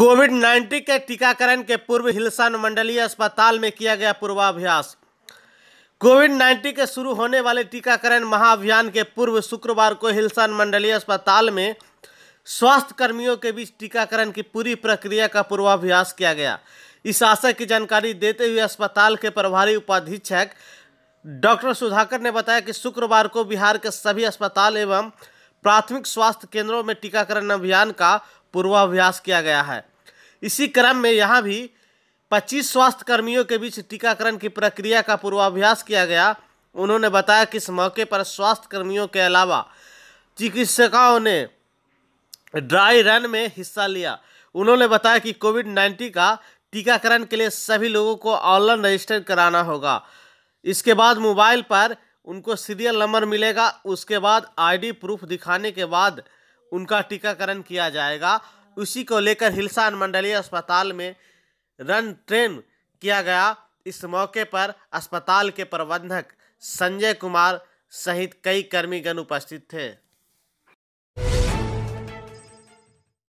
Covid nineteen के टीकाकरण के पूर्व हिलसान मंडलीय अस्पताल में किया गया पूर्वाभ्यास कोविड नाइन्टीन के शुरू होने वाले टीकाकरण महाअभियान के पूर्व शुक्रवार को हिलसान मंडलीय अस्पताल में स्वास्थ्य कर्मियों के बीच टीकाकरण की पूरी प्रक्रिया का पूर्वाभ्यास किया गया इस आशय की जानकारी देते हुए अस्पताल के प्रभारी उपाधीक्षक डॉक्टर सुधाकर ने बताया कि शुक्रवार को बिहार के सभी अस्पताल एवं प्राथमिक स्वास्थ्य केंद्रों में टीकाकरण अभियान का पूर्वाभ्यास किया गया है इसी क्रम में यहाँ भी 25 स्वास्थ्य कर्मियों के बीच टीकाकरण की प्रक्रिया का पूर्वाभ्यास किया गया उन्होंने बताया कि इस मौके पर स्वास्थ्य कर्मियों के अलावा चिकित्सकों ने ड्राई रन में हिस्सा लिया उन्होंने बताया कि कोविड नाइन्टीन का टीकाकरण के लिए सभी लोगों को ऑनलाइन रजिस्टर कराना होगा इसके बाद मोबाइल पर उनको सीरियल नंबर मिलेगा उसके बाद आईडी प्रूफ दिखाने के बाद उनका टीकाकरण किया जाएगा उसी को लेकर हिलसान मंडलीय अस्पताल में रन ट्रेन किया गया इस मौके पर अस्पताल के प्रबंधक संजय कुमार सहित कई कर्मीगण उपस्थित थे